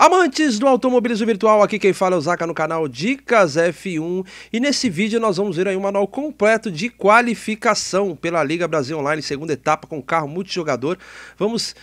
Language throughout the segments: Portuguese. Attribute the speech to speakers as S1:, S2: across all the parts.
S1: Amantes do automobilismo virtual, aqui quem fala é o Zaca no canal Dicas F1 e nesse vídeo nós vamos ver aí um manual completo de qualificação pela Liga Brasil Online, segunda etapa com carro multijogador. Vamos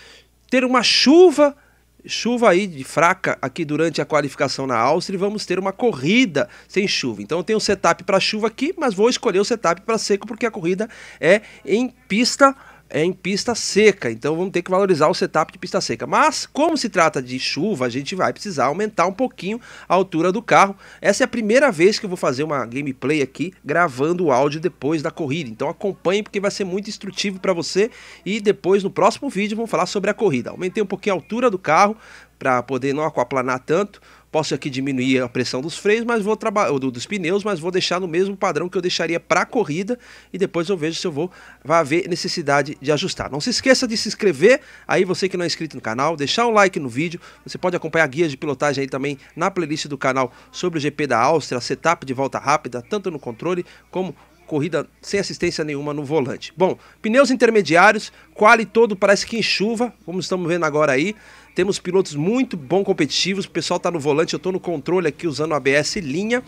S1: ter uma chuva chuva aí de fraca aqui durante a qualificação na Áustria e vamos ter uma corrida sem chuva. Então eu tenho um setup para chuva aqui, mas vou escolher o setup para seco porque a corrida é em pista é em pista seca, então vamos ter que valorizar o setup de pista seca. Mas, como se trata de chuva, a gente vai precisar aumentar um pouquinho a altura do carro. Essa é a primeira vez que eu vou fazer uma gameplay aqui, gravando o áudio depois da corrida. Então acompanhe, porque vai ser muito instrutivo para você. E depois, no próximo vídeo, vamos falar sobre a corrida. Aumentei um pouquinho a altura do carro, para poder não aquaplanar tanto Posso aqui diminuir a pressão dos freios, mas vou trabalhar dos pneus, mas vou deixar no mesmo padrão que eu deixaria para a corrida e depois eu vejo se eu vou vai haver necessidade de ajustar. Não se esqueça de se inscrever, aí você que não é inscrito no canal, deixar um like no vídeo. Você pode acompanhar guias de pilotagem aí também na playlist do canal sobre o GP da Áustria, setup de volta rápida, tanto no controle como corrida sem assistência nenhuma no volante. Bom, pneus intermediários, quali todo parece que em chuva, como estamos vendo agora aí. Temos pilotos muito bom competitivos, o pessoal está no volante, eu estou no controle aqui usando o ABS linha.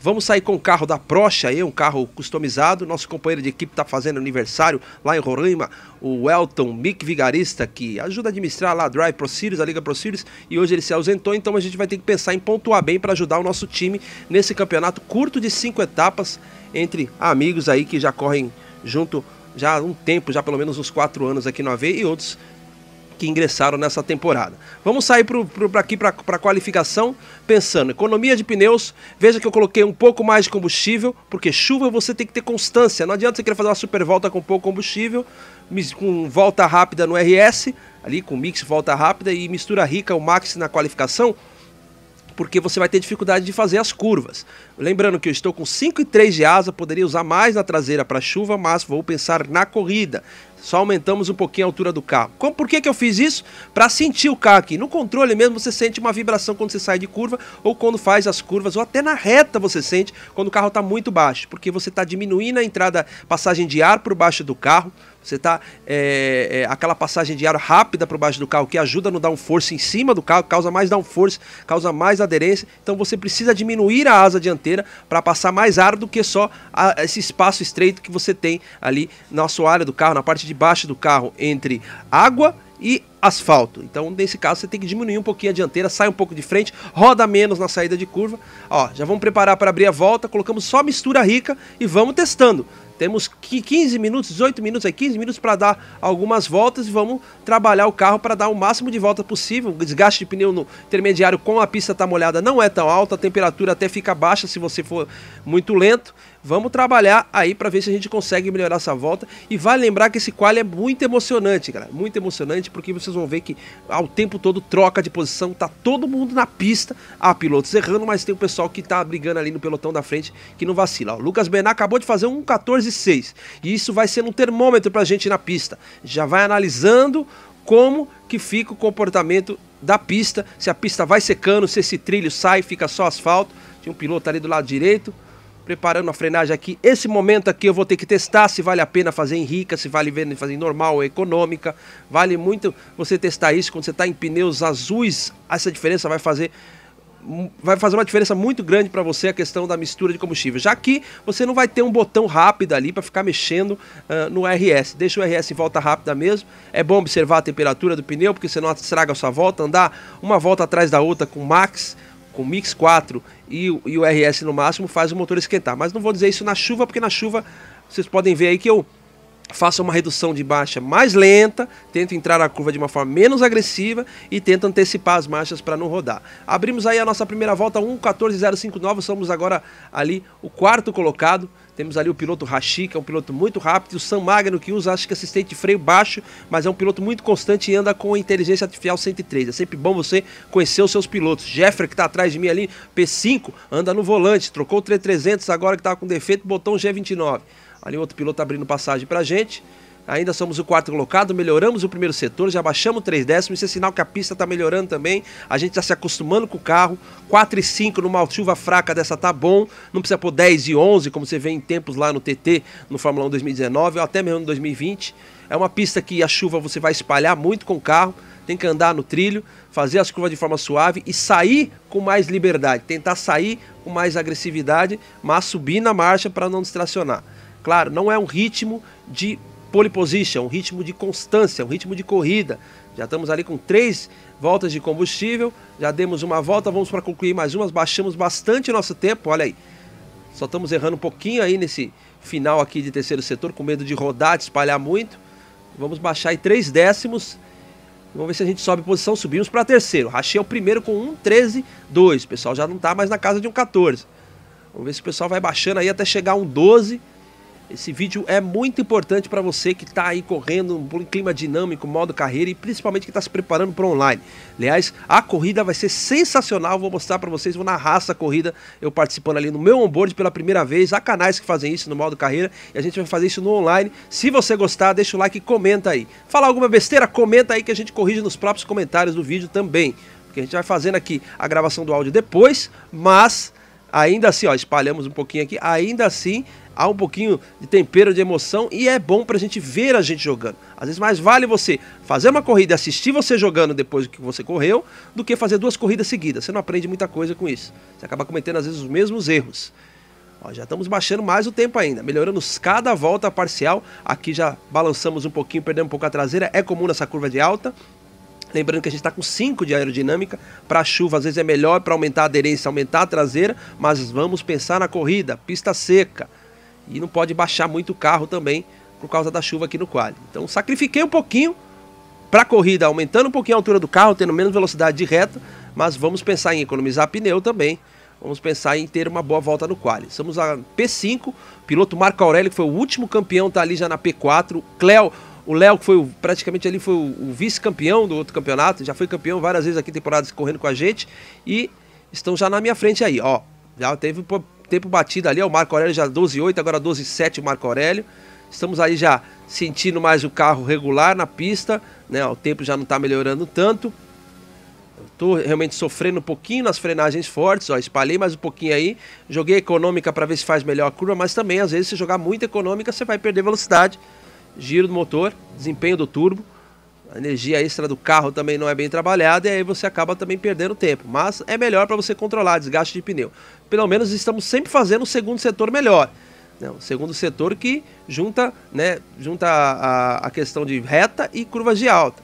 S1: Vamos sair com o carro da Procha aí, um carro customizado. Nosso companheiro de equipe está fazendo aniversário lá em Roraima, o Elton Mick Vigarista, que ajuda a administrar lá a Drive Pro Sirius, a Liga Pro Sirius, e hoje ele se ausentou, então a gente vai ter que pensar em pontuar bem para ajudar o nosso time nesse campeonato curto de cinco etapas entre amigos aí que já correm junto já há um tempo, já pelo menos uns quatro anos aqui no AV e outros que ingressaram nessa temporada. Vamos sair para aqui para a qualificação pensando. Economia de pneus, veja que eu coloquei um pouco mais de combustível, porque chuva você tem que ter constância. Não adianta você querer fazer uma super volta com pouco combustível, com volta rápida no RS, ali com mix volta rápida e mistura rica o max na qualificação porque você vai ter dificuldade de fazer as curvas. Lembrando que eu estou com 5 e 3 de asa, poderia usar mais na traseira para chuva, mas vou pensar na corrida. Só aumentamos um pouquinho a altura do carro. Como, por que, que eu fiz isso? Para sentir o carro aqui. No controle mesmo você sente uma vibração quando você sai de curva ou quando faz as curvas ou até na reta você sente quando o carro está muito baixo, porque você está diminuindo a entrada, passagem de ar por baixo do carro você está é, é, aquela passagem de ar rápida por baixo do carro que ajuda no downforce em cima do carro, causa mais downforce, causa mais aderência. Então você precisa diminuir a asa dianteira para passar mais ar do que só a, esse espaço estreito que você tem ali na sua área do carro, na parte de baixo do carro, entre água e asfalto. Então, nesse caso, você tem que diminuir um pouquinho a dianteira, sai um pouco de frente, roda menos na saída de curva. Ó, já vamos preparar para abrir a volta, colocamos só mistura rica e vamos testando. Temos 15 minutos, 18 minutos, aí 15 minutos para dar algumas voltas e vamos trabalhar o carro para dar o máximo de volta possível. O desgaste de pneu no intermediário com a pista tá molhada não é tão alto, a temperatura até fica baixa se você for muito lento. Vamos trabalhar aí para ver se a gente consegue melhorar essa volta. E vale lembrar que esse quali é muito emocionante, galera Muito emocionante, porque vocês vão ver que ao tempo todo troca de posição, tá todo mundo na pista. Há pilotos errando, mas tem o pessoal que tá brigando ali no pelotão da frente que não vacila. O Lucas Benar acabou de fazer um 14 e 6. E isso vai ser um termômetro para a gente na pista. Já vai analisando como que fica o comportamento da pista, se a pista vai secando, se esse trilho sai, fica só asfalto. Tinha um piloto ali do lado direito, preparando a frenagem aqui. Esse momento aqui eu vou ter que testar se vale a pena fazer em rica, se vale fazer em normal ou econômica. Vale muito você testar isso quando você está em pneus azuis. Essa diferença vai fazer vai fazer uma diferença muito grande para você a questão da mistura de combustível. Já que você não vai ter um botão rápido ali para ficar mexendo uh, no RS. Deixa o RS em volta rápida mesmo. É bom observar a temperatura do pneu, porque senão estraga a sua volta. Andar uma volta atrás da outra com max, com mix 4 e, e o RS no máximo faz o motor esquentar. Mas não vou dizer isso na chuva, porque na chuva vocês podem ver aí que eu faça uma redução de baixa mais lenta, tenta entrar na curva de uma forma menos agressiva e tenta antecipar as marchas para não rodar. Abrimos aí a nossa primeira volta 1.14.059, somos agora ali o quarto colocado. Temos ali o piloto Hashi, que é um piloto muito rápido, e o Sam Magno, que usa acho que assistente de freio baixo, mas é um piloto muito constante e anda com inteligência artificial 103. É sempre bom você conhecer os seus pilotos. Jeffrey, que está atrás de mim ali, P5, anda no volante, trocou o 300 agora que estava tá com defeito, botou um G29. Ali outro piloto abrindo passagem a gente. Ainda somos o quarto colocado, melhoramos o primeiro setor, já baixamos três décimos. Isso é sinal que a pista está melhorando também. A gente está se acostumando com o carro. 4 e 5 numa chuva fraca dessa tá bom. Não precisa pôr 10 e 11, como você vê em tempos lá no TT, no Fórmula 1 2019, ou até mesmo no 2020. É uma pista que a chuva você vai espalhar muito com o carro. Tem que andar no trilho, fazer as curvas de forma suave e sair com mais liberdade. Tentar sair com mais agressividade, mas subir na marcha para não distracionar claro, não é um ritmo de pole position, é um ritmo de constância, é um ritmo de corrida. Já estamos ali com três voltas de combustível, já demos uma volta, vamos para concluir mais umas, baixamos bastante nosso tempo, olha aí. Só estamos errando um pouquinho aí nesse final aqui de terceiro setor, com medo de rodar, de espalhar muito. Vamos baixar aí três décimos. Vamos ver se a gente sobe posição, subimos para terceiro. Rachei é o primeiro com 1,13,2. O pessoal já não está mais na casa de um 14. Vamos ver se o pessoal vai baixando aí até chegar a 12. Esse vídeo é muito importante para você que está aí correndo um clima dinâmico, modo carreira e principalmente que está se preparando para online. Aliás, a corrida vai ser sensacional, vou mostrar para vocês, vou narrar essa corrida, eu participando ali no meu onboard pela primeira vez, há canais que fazem isso no modo carreira e a gente vai fazer isso no online. Se você gostar, deixa o like e comenta aí. Falar alguma besteira, comenta aí que a gente corrige nos próprios comentários do vídeo também. Porque a gente vai fazendo aqui a gravação do áudio depois, mas ainda assim, ó, espalhamos um pouquinho aqui, ainda assim há um pouquinho de tempero, de emoção e é bom pra gente ver a gente jogando. Às vezes mais vale você fazer uma corrida e assistir você jogando depois que você correu do que fazer duas corridas seguidas. Você não aprende muita coisa com isso. Você acaba cometendo às vezes os mesmos erros. Ó, já estamos baixando mais o tempo ainda, melhorando cada volta parcial. Aqui já balançamos um pouquinho, perdemos um pouco a traseira. É comum nessa curva de alta. Lembrando que a gente está com 5 de aerodinâmica, para chuva às vezes é melhor para aumentar a aderência, aumentar a traseira, mas vamos pensar na corrida, pista seca, e não pode baixar muito o carro também por causa da chuva aqui no quali. Então sacrifiquei um pouquinho para a corrida, aumentando um pouquinho a altura do carro, tendo menos velocidade de reta, mas vamos pensar em economizar pneu também. Vamos pensar em ter uma boa volta no quali. Estamos a P5, piloto Marco Aurélio, que foi o último campeão, tá ali já na P4. Cleo, o Léo, que foi o, praticamente ali foi o, o vice-campeão do outro campeonato, já foi campeão várias vezes aqui temporadas correndo com a gente e estão já na minha frente aí, ó. Já teve tempo batido ali, é o Marco Aurélio já 12,8, agora 12,7 o Marco Aurélio. Estamos aí já sentindo mais o carro regular na pista, né? O tempo já não está melhorando tanto. Estou realmente sofrendo um pouquinho nas frenagens fortes, ó, espalhei mais um pouquinho aí, joguei econômica para ver se faz melhor a curva, mas também às vezes se jogar muito econômica você vai perder velocidade, giro do motor, desempenho do turbo a energia extra do carro também não é bem trabalhada e aí você acaba também perdendo tempo. Mas é melhor para você controlar desgaste de pneu. Pelo menos estamos sempre fazendo o segundo setor melhor. né? o segundo setor que junta, né, junta a, a, questão de reta e curvas de alta.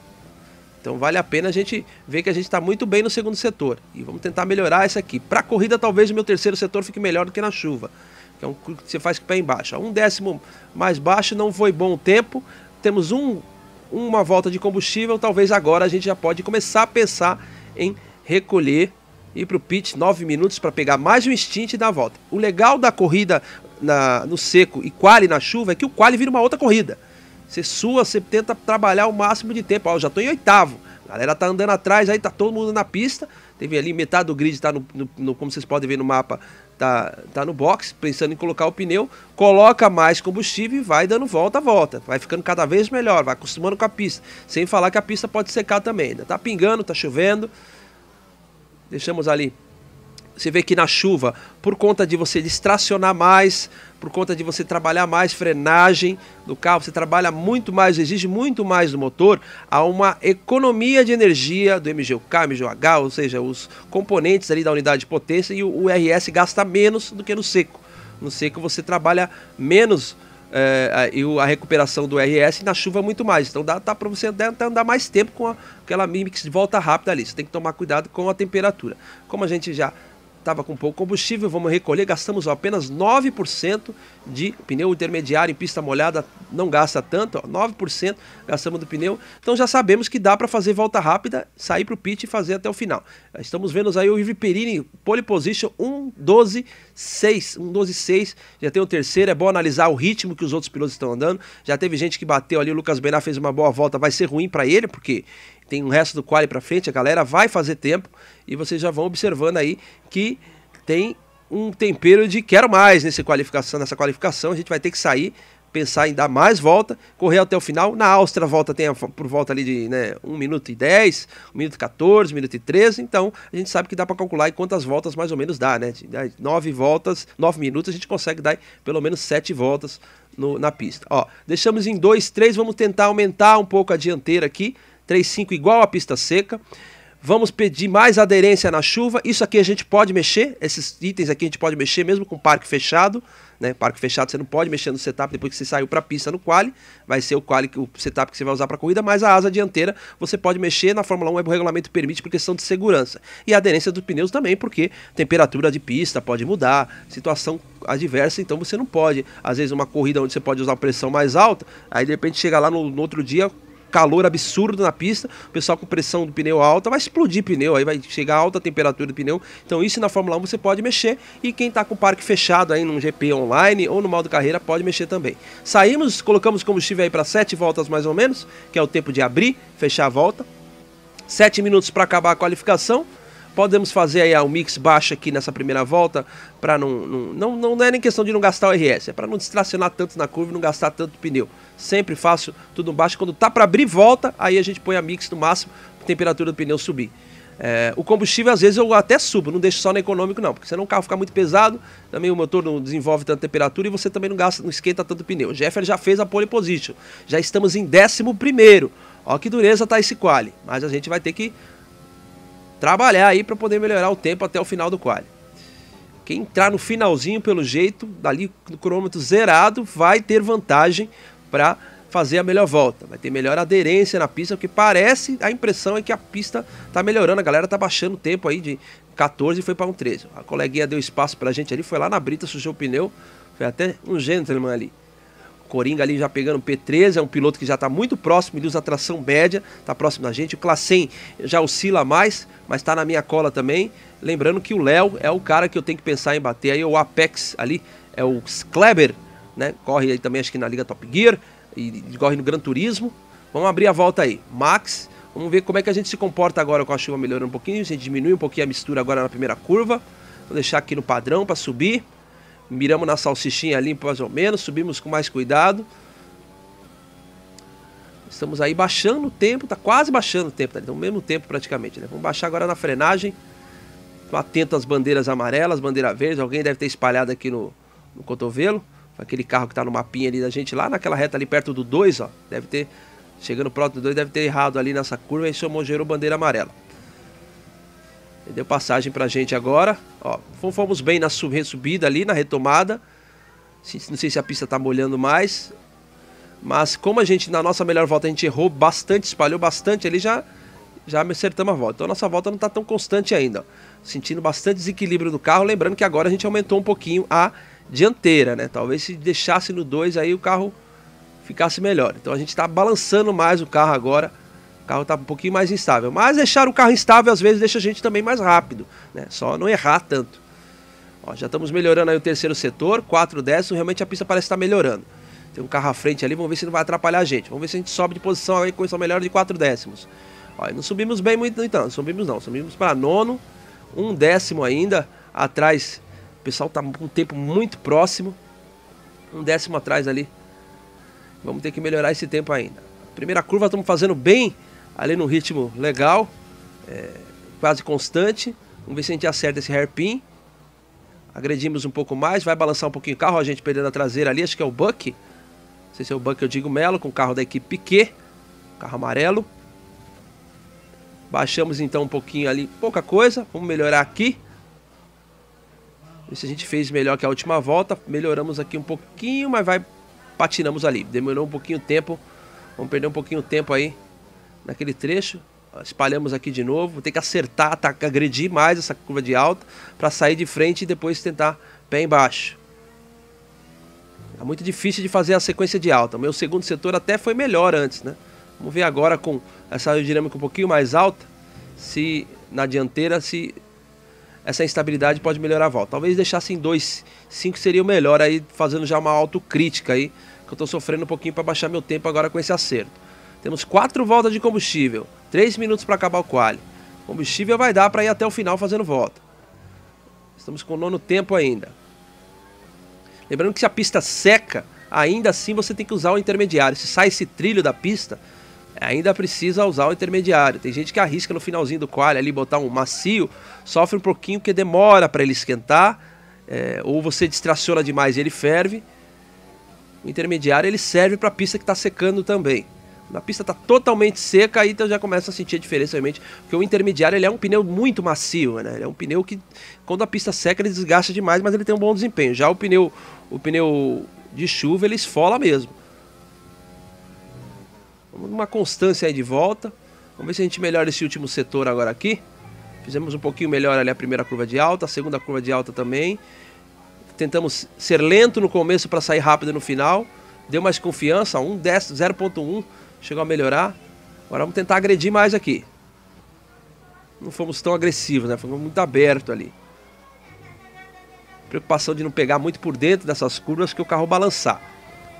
S1: Então vale a pena a gente ver que a gente está muito bem no segundo setor. E vamos tentar melhorar isso aqui. Para a corrida, talvez o meu terceiro setor fique melhor do que na chuva. Que é um que você faz com o pé embaixo. Um décimo mais baixo não foi bom o tempo. Temos um uma volta de combustível, talvez agora a gente já pode começar a pensar em recolher ir para o pit 9 minutos para pegar mais um instint e dar a volta. O legal da corrida na, no seco e quali na chuva é que o quali vira uma outra corrida. Você sua, você tenta trabalhar o máximo de tempo. Ó, já estou em oitavo. A galera tá andando atrás, aí tá todo mundo na pista. Teve ali metade do grid, tá no, no, no como vocês podem ver no mapa, tá, tá no box, pensando em colocar o pneu, coloca mais combustível e vai dando volta a volta. Vai ficando cada vez melhor, vai acostumando com a pista. Sem falar que a pista pode secar também. Ainda tá pingando, tá chovendo. Deixamos ali você vê que na chuva, por conta de você distracionar mais, por conta de você trabalhar mais frenagem do carro, você trabalha muito mais, exige muito mais do motor, há uma economia de energia do MGUK, MGUH, ou seja, os componentes ali da unidade de potência e o RS gasta menos do que no seco. No seco você trabalha menos é, a, a recuperação do RS na chuva muito mais. Então dá, dá para você andar, andar, mais tempo com a, aquela Mimix de volta rápida ali. Você tem que tomar cuidado com a temperatura. Como a gente já estava com pouco combustível, vamos recolher, gastamos apenas 9% de pneu intermediário em pista molhada, não gasta tanto, ó, 9% gastamos do pneu. Então já sabemos que dá para fazer volta rápida, sair para o pit e fazer até o final. Estamos vendo aí o Yves Perini, pole position 1.12.6, 6, já tem o terceiro, é bom analisar o ritmo que os outros pilotos estão andando. Já teve gente que bateu ali, o Lucas Benar fez uma boa volta, vai ser ruim para ele, porque tem um resto do quali para frente, a galera vai fazer tempo e vocês já vão observando aí que tem um tempero de quero mais nesse qualificação, nessa qualificação, a gente vai ter que sair pensar em dar mais volta, correr até o final. Na Áustria a volta tem a, por volta ali de né, 1 minuto e 10, 1 minuto e 14, 1 minuto e 13, então a gente sabe que dá para calcular quantas voltas mais ou menos dá, né? De 9 voltas, 9 minutos, a gente consegue dar pelo menos 7 voltas no, na pista. Ó, deixamos em 2, 3, vamos tentar aumentar um pouco a dianteira aqui, 3,5 igual à pista seca. Vamos pedir mais aderência na chuva. Isso aqui a gente pode mexer. Esses itens aqui a gente pode mexer mesmo com parque fechado. Né? Parque fechado você não pode mexer no setup depois que você saiu para a pista no quali. Vai ser o quali, o setup que você vai usar para corrida, mas a asa dianteira você pode mexer. Na Fórmula 1 é, o regulamento permite por questão de segurança. E a aderência dos pneus também, porque temperatura de pista pode mudar, situação adversa, então você não pode. Às vezes uma corrida onde você pode usar pressão mais alta, aí de repente chega lá no, no outro dia, calor absurdo na pista, o pessoal com pressão do pneu alta vai explodir pneu, aí vai chegar a alta temperatura do pneu. Então isso na Fórmula 1 você pode mexer e quem está com o parque fechado aí num GP online ou no modo carreira pode mexer também. Saímos, colocamos combustível aí para 7 voltas mais ou menos, que é o tempo de abrir, fechar a volta. 7 minutos para acabar a qualificação. Podemos fazer aí um mix baixo aqui nessa primeira volta, para não, não, não. Não é nem questão de não gastar o RS, é para não distracionar tanto na curva e não gastar tanto pneu. Sempre faço tudo baixo. Quando tá para abrir volta, aí a gente põe a mix no máximo, a temperatura do pneu subir. É, o combustível, às vezes, eu até subo, não deixo só no econômico, não, porque senão o carro fica muito pesado, também o motor não desenvolve tanta temperatura e você também não gasta, não esquenta tanto pneu. O Jeffer já fez a pole position, já estamos em 11 primeiro. Ó que dureza tá esse quali, mas a gente vai ter que trabalhar aí para poder melhorar o tempo até o final do quali. Quem entrar no finalzinho, pelo jeito, dali no cronômetro zerado, vai ter vantagem para fazer a melhor volta. Vai ter melhor aderência na pista, porque parece, a impressão é que a pista tá melhorando, a galera tá baixando o tempo aí de 14 e foi para um 13. A coleguinha deu espaço pra gente ali, foi lá na brita, sujou o pneu, foi até um gentleman ali. Coringa ali já pegando o P13, é um piloto que já está muito próximo, ele usa tração média, está próximo da gente. O Classen já oscila mais, mas está na minha cola também. Lembrando que o Léo é o cara que eu tenho que pensar em bater aí, o Apex ali, é o Kleber, né? Corre aí também, acho que na Liga Top Gear, e corre no Gran Turismo. Vamos abrir a volta aí. Max, vamos ver como é que a gente se comporta agora com a chuva melhorando um pouquinho. A gente diminui um pouquinho a mistura agora na primeira curva. Vou deixar aqui no padrão para subir miramos na salsichinha ali mais ou menos, subimos com mais cuidado. Estamos aí baixando o tempo, tá quase baixando o tempo, tá? Então, mesmo tempo praticamente, né? Vamos baixar agora na frenagem. atento às bandeiras amarelas, bandeira verde, alguém deve ter espalhado aqui no, no cotovelo. Aquele carro que tá no mapinha ali da gente, lá naquela reta ali perto do 2, ó. Deve ter, chegando próximo do 2, deve ter errado ali nessa curva e chamou, gerou bandeira amarela deu passagem pra gente agora. Ó, fomos bem na subida ali, na retomada. Não sei se a pista tá molhando mais. Mas como a gente, na nossa melhor volta, a gente errou bastante, espalhou bastante, ele já, já acertamos a volta. Então a nossa volta não tá tão constante ainda. Ó. Sentindo bastante desequilíbrio do carro. Lembrando que agora a gente aumentou um pouquinho a dianteira, né? Talvez se deixasse no 2 aí o carro ficasse melhor. Então a gente está balançando mais o carro agora o carro está um pouquinho mais instável. Mas deixar o carro instável às vezes deixa a gente também mais rápido, né? Só não errar tanto. Ó, já estamos melhorando aí o terceiro setor, 4 décimos, realmente a pista parece estar tá melhorando. Tem um carro à frente ali, vamos ver se não vai atrapalhar a gente. Vamos ver se a gente sobe de posição aí com isso melhor de 4 décimos. Ó, não subimos bem muito, então, subimos não, subimos para nono, um décimo ainda atrás. O pessoal está com um tempo muito próximo, um décimo atrás ali. Vamos ter que melhorar esse tempo ainda. Primeira curva estamos fazendo bem ali no ritmo legal, é, quase constante. Vamos ver se a gente acerta esse hairpin. Agredimos um pouco mais, vai balançar um pouquinho o carro, a gente perdendo a traseira ali, acho que é o Buck. Não sei se é o Buck, eu digo Melo, com o carro da equipe Piquet, carro amarelo. Baixamos então um pouquinho ali, pouca coisa, vamos melhorar aqui. se a gente fez melhor que a última volta, melhoramos aqui um pouquinho, mas vai patinamos ali. Demorou um pouquinho o tempo, vamos perder um pouquinho o tempo aí naquele trecho. Espalhamos aqui de novo. Vou ter que acertar, atacar, tá, agredir mais essa curva de alta para sair de frente e depois tentar pé embaixo. É muito difícil de fazer a sequência de alta. Meu segundo setor até foi melhor antes, né? Vamos ver agora com essa aerodinâmica um pouquinho mais alta, se na dianteira, se essa instabilidade pode melhorar a volta. Talvez deixasse em 2,5 seria o melhor aí, fazendo já uma autocrítica aí, que eu estou sofrendo um pouquinho para baixar meu tempo agora com esse acerto. Temos quatro voltas de combustível, três minutos para acabar o quali. combustível vai dar para ir até o final fazendo volta. Estamos com o nono tempo ainda. Lembrando que se a pista seca, ainda assim você tem que usar o intermediário. Se sai esse trilho da pista, ainda precisa usar o intermediário. Tem gente que arrisca no finalzinho do quali ali botar um macio, sofre um pouquinho que demora para ele esquentar, é, ou você distraciona demais e ele ferve. O intermediário ele serve para a pista que está secando também. Na pista está totalmente seca, aí então já começa a sentir a diferença, realmente, porque o intermediário ele é um pneu muito macio, né? Ele é um pneu que, quando a pista seca, ele desgasta demais, mas ele tem um bom desempenho. Já o pneu, o pneu de chuva, ele esfola mesmo. Vamos numa constância aí de volta. Vamos ver se a gente melhora esse último setor agora aqui. Fizemos um pouquinho melhor ali a primeira curva de alta, a segunda curva de alta também. Tentamos ser lento no começo para sair rápido no final. Deu mais confiança, 1 décimo, 0.1 Chegou a melhorar. Agora vamos tentar agredir mais aqui. Não fomos tão agressivos, né? Fomos muito aberto ali. Preocupação de não pegar muito por dentro dessas curvas que o carro balançar.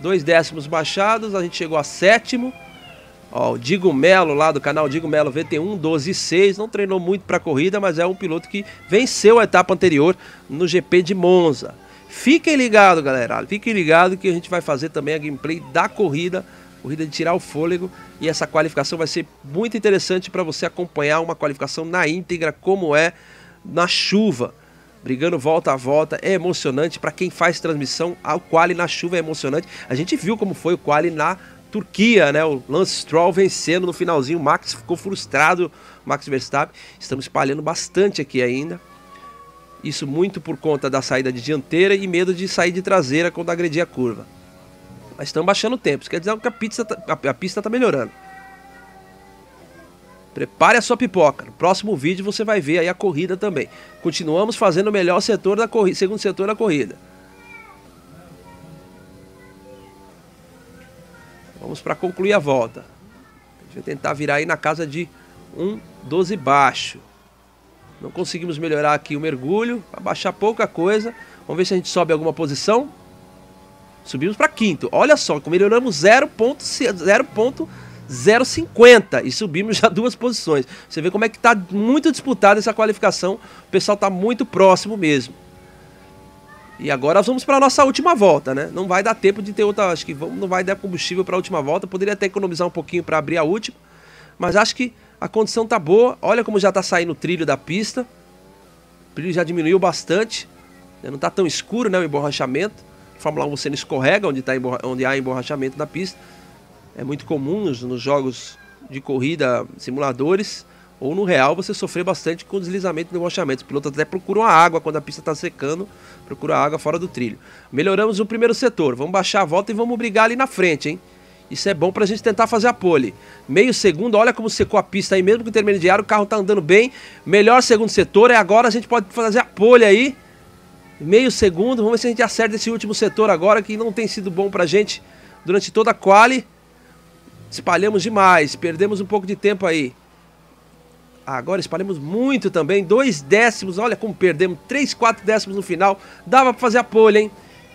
S1: Dois décimos baixados, a gente chegou a sétimo. Ó, o Digo Melo lá do canal Digo Melo VT1 12.6 não treinou muito para a corrida, mas é um piloto que venceu a etapa anterior no GP de Monza. Fiquem ligados, galera. Fiquem ligados que a gente vai fazer também a gameplay da corrida corrida de tirar o fôlego e essa qualificação vai ser muito interessante para você acompanhar uma qualificação na íntegra como é na chuva. Brigando volta a volta, é emocionante para quem faz transmissão. O quali na chuva é emocionante. A gente viu como foi o quali na Turquia, né? O Lance Stroll vencendo no finalzinho, o Max ficou frustrado, Max Verstappen. Estamos espalhando bastante aqui ainda. Isso muito por conta da saída de dianteira e medo de sair de traseira quando agredir a curva mas estão baixando o tempo. Isso quer dizer que a, pizza tá, a, a pista está melhorando. Prepare a sua pipoca. No próximo vídeo você vai ver aí a corrida também. Continuamos fazendo o melhor setor da corrida, segundo setor da corrida. Vamos para concluir a volta. A gente vai tentar virar aí na casa de 1,12 baixo. Não conseguimos melhorar aqui o mergulho, abaixar pouca coisa. Vamos ver se a gente sobe alguma posição. Subimos para quinto. Olha só, melhoramos 0.050 e subimos já duas posições. Você vê como é que está muito disputada essa qualificação. O pessoal está muito próximo mesmo. E agora vamos para a nossa última volta, né? Não vai dar tempo de ter outra. Acho que vamos, não vai dar combustível para a última volta. Poderia até economizar um pouquinho para abrir a última. Mas acho que a condição tá boa. Olha como já tá saindo o trilho da pista. O trilho já diminuiu bastante. Não tá tão escuro, né? O emborrachamento. Fórmula 1 você não escorrega onde, tá onde há emborrachamento da pista. É muito comum nos, nos jogos de corrida, simuladores, ou no real você sofrer bastante com deslizamento e emborrachamento Os pilotos até procuram a água quando a pista está secando, procuram a água fora do trilho. Melhoramos o primeiro setor, vamos baixar a volta e vamos brigar ali na frente, hein? Isso é bom para a gente tentar fazer a pole. Meio segundo, olha como secou a pista aí, mesmo com o intermediário, o carro tá andando bem. Melhor segundo setor, é agora a gente pode fazer a pole aí meio segundo. Vamos ver se a gente acerta esse último setor agora, que não tem sido bom pra gente durante toda a quali. Espalhamos demais, perdemos um pouco de tempo aí. Ah, agora espalhamos muito também, dois décimos, olha como perdemos, três, quatro décimos no final. Dava pra fazer a polha, hein?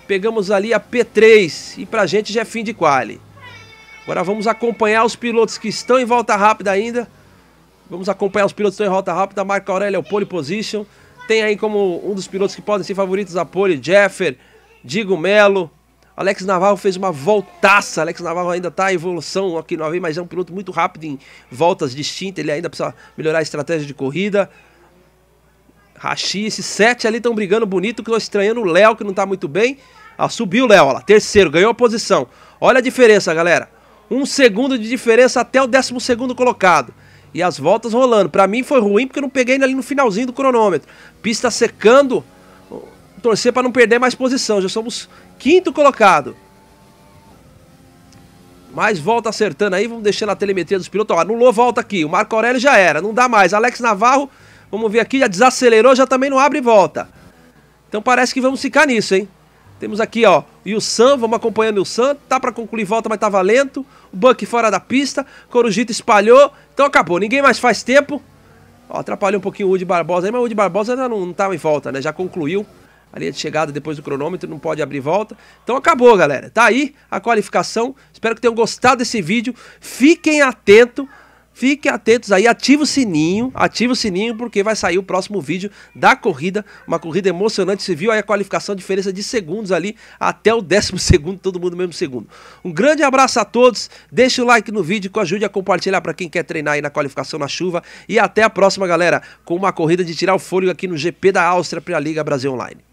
S1: Pegamos ali a P3 e pra gente já é fim de quali. Agora vamos acompanhar os pilotos que estão em volta rápida ainda. Vamos acompanhar os pilotos que estão em volta rápida. Marca Aurélio é o pole position. Tem aí como um dos pilotos que podem ser favoritos a pole, Jeffer, Digo Melo. Alex Navarro fez uma voltaça. Alex Navarro ainda está em evolução aqui no AV, mas é um piloto muito rápido em voltas distintas. Ele ainda precisa melhorar a estratégia de corrida. Rashi, esses sete ali estão brigando bonito, que eu estranhando o Léo, que não está muito bem. Ah, subiu o Léo, olha lá, terceiro, ganhou a posição. Olha a diferença, galera. Um segundo de diferença até o décimo segundo colocado e as voltas rolando. Para mim foi ruim porque eu não peguei ali no finalzinho do cronômetro. Pista secando, torcer para não perder mais posição. Já somos quinto colocado. Mais volta acertando aí, vamos deixando a telemetria dos pilotos. Ó, anulou, volta aqui. O Marco Aurélio já era, não dá mais. Alex Navarro, vamos ver aqui, já desacelerou, já também não abre volta. Então parece que vamos ficar nisso, hein? Temos aqui, ó, e o Sam, vamos acompanhando o Sam. Tá para concluir volta, mas tava tá lento. O Buck fora da pista. Corujito espalhou. Então acabou, ninguém mais faz tempo. Ó, atrapalhou um pouquinho o Woody Barbosa aí, mas o Woody Barbosa ainda não, não tava em volta, né? Já concluiu a linha de chegada depois do cronômetro, não pode abrir volta. Então acabou, galera. Tá aí a qualificação. Espero que tenham gostado desse vídeo. Fiquem atentos Fiquem atentos aí, ativa o sininho, ativa o sininho porque vai sair o próximo vídeo da corrida, uma corrida emocionante, você viu aí a qualificação, diferença de segundos ali até o décimo segundo, todo mundo mesmo segundo. Um grande abraço a todos, deixa o like no vídeo, ajude a compartilhar para quem quer treinar aí na qualificação na chuva e até a próxima galera, com uma corrida de tirar o fôlego aqui no GP da Áustria, para a Liga Brasil Online.